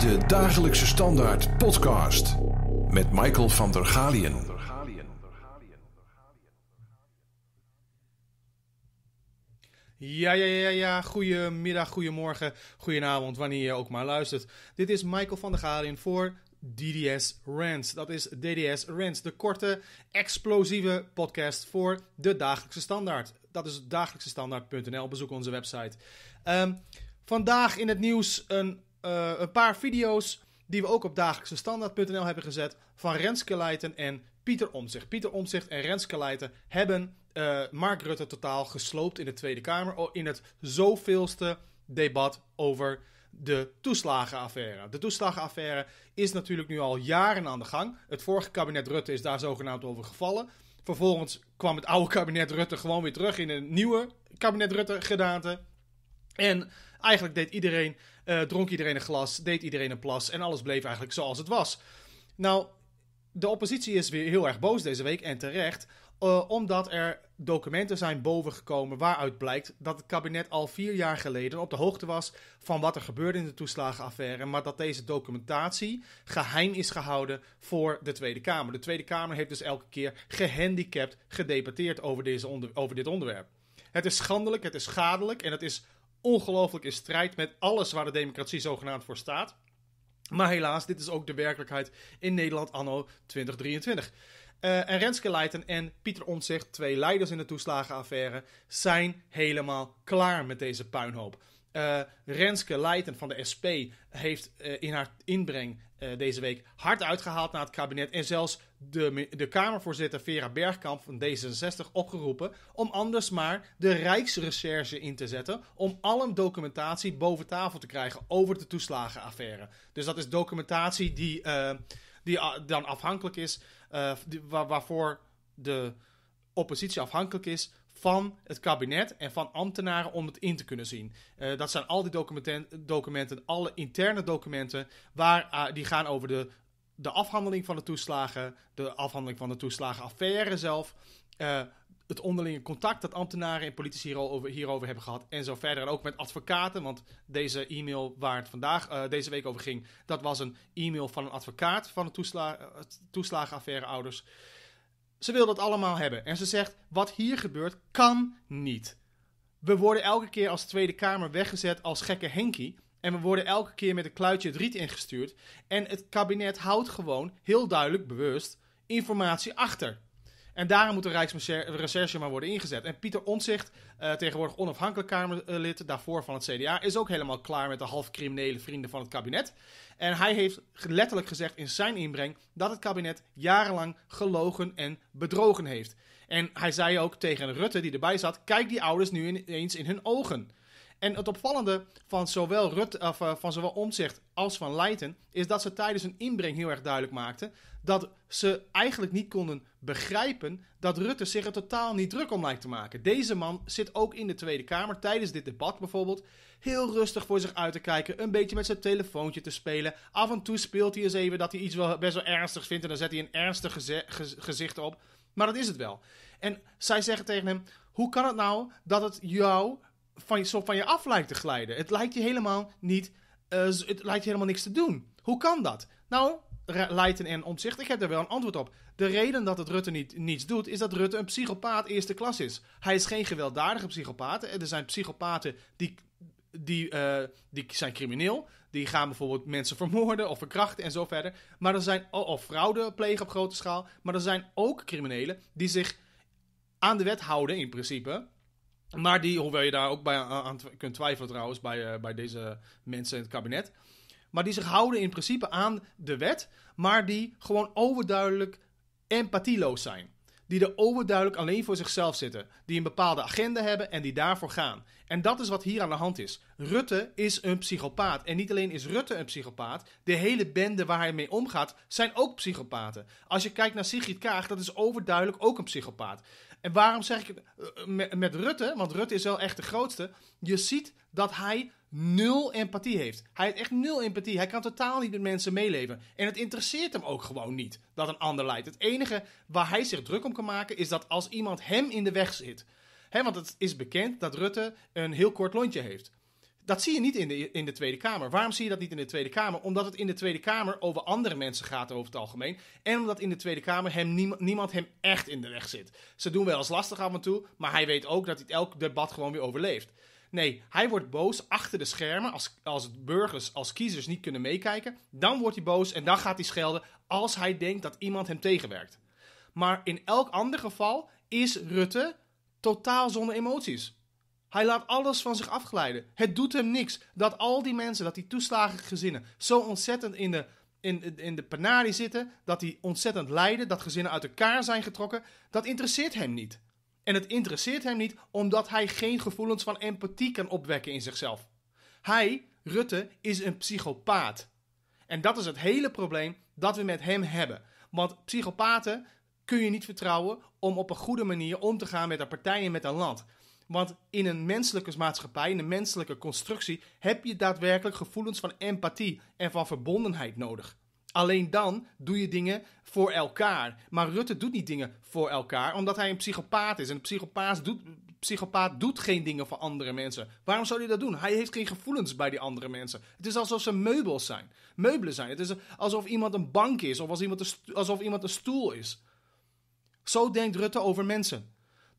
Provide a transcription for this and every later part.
de Dagelijkse Standaard Podcast met Michael van der Galien. Ja, ja, ja, ja. Goedemiddag, goedemorgen, goedenavond, wanneer je ook maar luistert. Dit is Michael van der Galien voor DDS Rants. Dat is DDS Rants, de korte, explosieve podcast voor de dagelijkse standaard. Dat is dagelijkse standaard.nl. Bezoek onze website. Ehm, vandaag in het nieuws een eh, een paar video's die we ook op dagelijkse standaard.nl hebben gezet van Renske Leijten en Pieter Omzicht. Pieter Omzicht en Renske Leijten hebben eh, Mark Rutte totaal gesloopt in de Tweede Kamer oh, in het zoveelste debat over de toeslagenaffaire. De toeslagenaffaire is natuurlijk nu al jaren aan de gang. Het vorige kabinet Rutte is daar zogenaamd over gevallen. Vervolgens kwam het oude kabinet Rutte gewoon weer terug in een nieuwe kabinet Rutte gedaante. En eigenlijk deed iedereen eh, dronk iedereen een glas, deed iedereen een plas en alles bleef eigenlijk zoals het was. Nou, de oppositie is weer heel erg boos deze week en terecht. Eh, omdat er documenten zijn bovengekomen waaruit blijkt dat het kabinet al vier jaar geleden op de hoogte was van wat er gebeurde in de toeslagenaffaire, maar dat deze documentatie geheim is gehouden voor de Tweede Kamer. De Tweede Kamer heeft dus elke keer gehandicapt gedebatteerd over, deze over dit onderwerp. Het is schandelijk, het is schadelijk en het is ongelooflijk in strijd met alles waar de democratie zogenaamd voor staat. Maar helaas, dit is ook de werkelijkheid in Nederland anno 2023. Eh, en Renske Leijten en Pieter Omtzigt, twee leiders in de toeslagenaffaire, zijn helemaal klaar met deze puinhoop. Uh, Renske Leijten van de SP heeft eh, in haar inbreng eh, deze week hard uitgehaald naar het kabinet. En zelfs de, de Kamervoorzitter Vera Bergkamp van D66 opgeroepen om anders maar de Rijksrecherche in te zetten. Om alle documentatie boven tafel te krijgen over de toeslagenaffaire. Dus dat is documentatie die, die ah, dan afhankelijk is, waar, waarvoor de oppositie afhankelijk is van het kabinet en van ambtenaren om het in te kunnen zien. Eh, dat zijn al die documenten, documenten alle interne documenten, waar, ah, die gaan over de, de afhandeling van de toeslagen, de afhandeling van de toeslagenaffaire zelf, eh, het onderlinge contact dat ambtenaren en politici hierover, hierover hebben gehad en zo verder. En ook met advocaten, want deze e-mail waar het vandaag, eh, deze week over ging, dat was een e-mail van een advocaat van de toesla toeslagenaffaire ouders. Ze wil dat allemaal hebben. En ze zegt: wat hier gebeurt, kan niet. We worden elke keer als Tweede Kamer weggezet als gekke Henkie. En we worden elke keer met een kluitje het riet ingestuurd. En het kabinet houdt gewoon heel duidelijk bewust informatie achter. En daarom moet de Rijksrecherche maar worden ingezet. En Pieter Ontzicht, eh, tegenwoordig onafhankelijk Kamerlid, daarvoor van het CDA, is ook helemaal klaar met de half-criminele vrienden van het kabinet. En hij heeft letterlijk gezegd in zijn inbreng dat het kabinet jarenlang gelogen en bedrogen heeft. En hij zei ook tegen Rutte, die erbij zat: kijk die ouders nu ineens in hun ogen. En het opvallende van zowel, Rut, of, eh, van zowel Omtzigt als van Leijten is dat ze tijdens een inbreng heel erg duidelijk maakten dat ze eigenlijk niet konden begrijpen dat Rutte zich er totaal niet druk om lijkt te maken. Deze man zit ook in de Tweede Kamer tijdens dit debat bijvoorbeeld heel rustig voor zich uit te kijken, een beetje met zijn telefoontje te spelen. Af en toe speelt hij eens even dat hij iets wel best wel ernstigs vindt en dan zet hij een ernstig gezicht op. Maar dat is het wel. En zij zeggen tegen hem: Hoe kan het nou dat het jou van je, van je af lijkt te glijden. Het lijkt je helemaal niet. Eh, het lijkt je helemaal niks te doen. Hoe kan dat? Nou, Leiden en Omzicht, ik heb daar wel een antwoord op. De reden dat het Rutte niet, niets doet, is dat Rutte een psychopaat eerste klas is. Hij is geen gewelddadige psychopaat. Eh, er zijn psychopaten die, die, uh, die zijn crimineel. Die gaan bijvoorbeeld mensen vermoorden of verkrachten en zo verder. Maar er zijn, of fraude plegen op grote schaal. Maar er zijn ook criminelen die zich aan de wet houden in principe. Maar die, hoewel je daar ook bij aan kunt twijfelen trouwens, bij, eh, bij deze mensen in het kabinet. Maar die zich houden in principe aan de wet, maar die gewoon overduidelijk empathieloos zijn die er overduidelijk alleen voor zichzelf zitten, die een bepaalde agenda hebben en die daarvoor gaan. En dat is wat hier aan de hand is. Rutte is een psychopaat. En niet alleen is Rutte een psychopaat, de hele bende waar hij mee omgaat zijn ook psychopaten. Als je kijkt naar Sigrid Kaag, dat is overduidelijk ook een psychopaat. En waarom zeg ik het eh, met Rutte, want Rutte is wel echt de grootste, je ziet dat hij nul empathie heeft. Hij heeft echt nul empathie. Hij kan totaal niet met mensen meeleven. En het interesseert hem ook gewoon niet dat een ander lijdt. Het enige waar hij zich druk om kan maken is dat als iemand hem in de weg zit. want het is bekend dat Rutte een heel kort lontje heeft. Dat zie je niet in de, in de Tweede Kamer. Waarom zie je dat niet in de Tweede Kamer? Omdat het in de Tweede Kamer over andere mensen gaat over het algemeen. En omdat in de Tweede Kamer hem niemand, niemand hem echt in de weg zit. Ze doen wel eens lastig af en toe, maar hij weet ook dat hij elk debat gewoon weer overleeft. Nee, hij wordt boos achter de schermen als, als burgers, als kiezers niet kunnen meekijken. Dan wordt hij boos en dan gaat hij schelden als hij denkt dat iemand hem tegenwerkt. Maar in elk ander geval is Rutte totaal zonder emoties. Hij laat alles van zich afglijden. Het doet hem niks dat al die mensen, dat die toeslagige gezinnen zo ontzettend in de, in, in de penarie zitten, dat die ontzettend lijden, dat gezinnen uit elkaar zijn getrokken. Dat interesseert hem niet. En het interesseert hem niet omdat hij geen gevoelens van empathie kan opwekken in zichzelf. Hij, Rutte, is een psychopaat. En dat is het hele probleem dat we met hem hebben. Want psychopaten kun je niet vertrouwen om op een goede manier om te gaan met een partij en met een land. Want in een menselijke maatschappij, in een menselijke constructie, heb je daadwerkelijk gevoelens van empathie en van verbondenheid nodig. Alleen dan doe je dingen voor elkaar. Maar Rutte doet niet dingen voor elkaar, omdat hij een psychopaat is. En een psychopaat doet, psychopaat doet geen dingen voor andere mensen. Waarom zou hij dat doen? Hij heeft geen gevoelens bij die andere mensen. Het is alsof ze meubels zijn. Meubelen zijn. Het is alsof iemand een bank is, of iemand alsof iemand een stoel is. Zo denkt Rutte over mensen.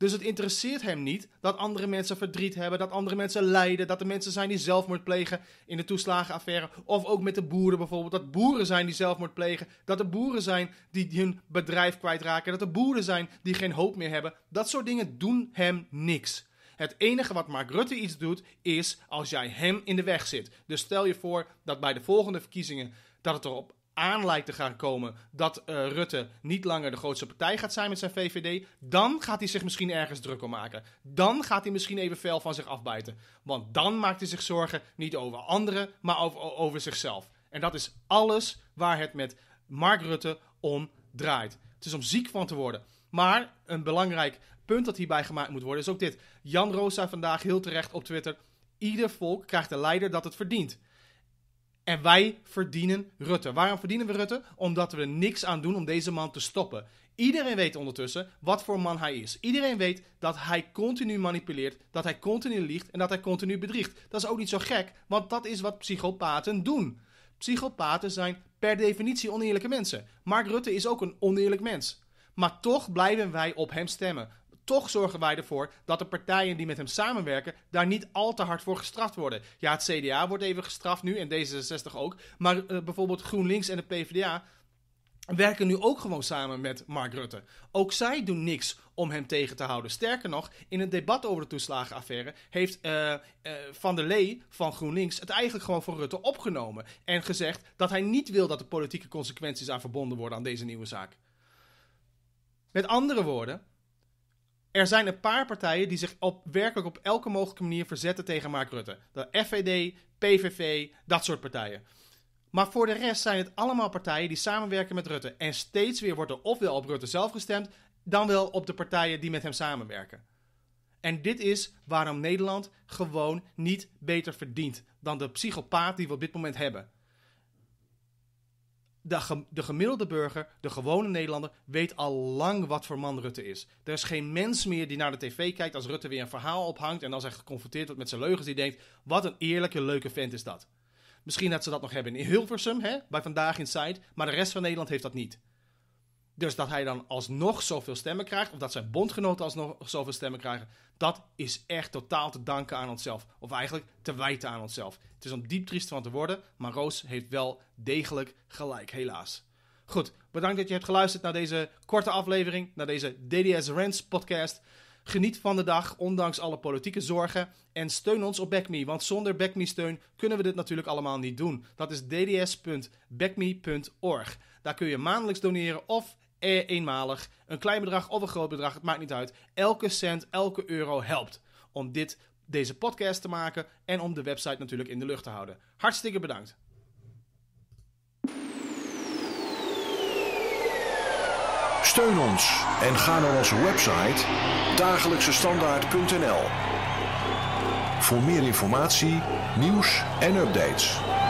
Dus het interesseert hem niet dat andere mensen verdriet hebben, dat andere mensen lijden, dat er mensen zijn die zelfmoord plegen in de toeslagenaffaire. Of ook met de boeren bijvoorbeeld, dat boeren zijn die zelfmoord plegen, dat er boeren zijn die hun bedrijf kwijtraken, dat er boeren zijn die geen hoop meer hebben. Dat soort dingen doen hem niks. Het enige wat Mark Rutte iets doet, is als jij hem in de weg zit. Dus stel je voor dat bij de volgende verkiezingen dat het erop aan lijkt te gaan komen dat eh, Rutte niet langer de grootste partij gaat zijn met zijn VVD, dan gaat hij zich misschien ergens druk om maken. Dan gaat hij misschien even fel van zich afbijten. Want dan maakt hij zich zorgen niet over anderen, maar over, over zichzelf. En dat is alles waar het met Mark Rutte om draait. Het is om ziek van te worden. Maar een belangrijk punt dat hierbij gemaakt moet worden is ook dit. Jan Roos zei vandaag heel terecht op Twitter: ieder volk krijgt een leider dat het verdient. En wij verdienen Rutte. Waarom verdienen we Rutte? Omdat we er niks aan doen om deze man te stoppen. Iedereen weet ondertussen wat voor man hij is. Iedereen weet dat hij continu manipuleert, dat hij continu liegt en dat hij continu bedriegt. Dat is ook niet zo gek, want dat is wat psychopaten doen. Psychopaten zijn per definitie oneerlijke mensen. Mark Rutte is ook een oneerlijk mens. Maar toch blijven wij op hem stemmen. Toch zorgen wij ervoor dat de partijen die met hem samenwerken daar niet al te hard voor gestraft worden. Ja, het CDA wordt even gestraft nu en D66 ook. Maar eh, bijvoorbeeld GroenLinks en de PvdA werken nu ook gewoon samen met Mark Rutte. Ook zij doen niks om hem tegen te houden. Sterker nog, in het debat over de toeslagenaffaire heeft eh, eh, Van der Lee van GroenLinks het eigenlijk gewoon voor Rutte opgenomen. En gezegd dat hij niet wil dat de politieke consequenties aan verbonden worden aan deze nieuwe zaak. Met andere woorden, er zijn een paar partijen die zich op, werkelijk op elke mogelijke manier verzetten tegen Mark Rutte. De FVD, PVV, dat soort partijen. Maar voor de rest zijn het allemaal partijen die samenwerken met Rutte. En steeds weer wordt er ofwel op Rutte zelf gestemd, dan wel op de partijen die met hem samenwerken. En dit is waarom Nederland gewoon niet beter verdient dan de psychopaat die we op dit moment hebben de, de, gemiddelde burger, de gewone Nederlander, weet al lang wat voor man Rutte is. Er is geen mens meer die naar de tv kijkt als Rutte weer een verhaal ophangt en als hij geconfronteerd wordt met zijn leugens, die denkt: wat een eerlijke, leuke vent is dat. Misschien dat ze dat nog hebben in Hilversum, hè, bij Vandaag Inside, maar de rest van Nederland heeft dat niet. Dus dat hij dan alsnog zoveel stemmen krijgt, of dat zijn bondgenoten alsnog zoveel stemmen krijgen, dat is echt totaal te danken aan onszelf. Of eigenlijk te wijten aan onszelf. Het is om diep triest van te worden, maar Roos heeft wel degelijk gelijk, helaas. Goed, bedankt dat je hebt geluisterd naar deze korte aflevering, naar deze DDS Rants podcast. Geniet van de dag, ondanks alle politieke zorgen. En steun ons op BackMe, want zonder BackMe-steun kunnen we dit natuurlijk allemaal niet doen. Dat is dds.backme.org. Daar kun je maandelijks doneren of eh, eenmalig. Een klein bedrag of een groot bedrag, het maakt niet uit. Elke cent, elke euro helpt om dit, deze podcast te maken en om de website natuurlijk in de lucht te houden. Hartstikke bedankt. Steun ons en ga naar onze website dagelijksestandaard.nl voor meer informatie, nieuws en updates.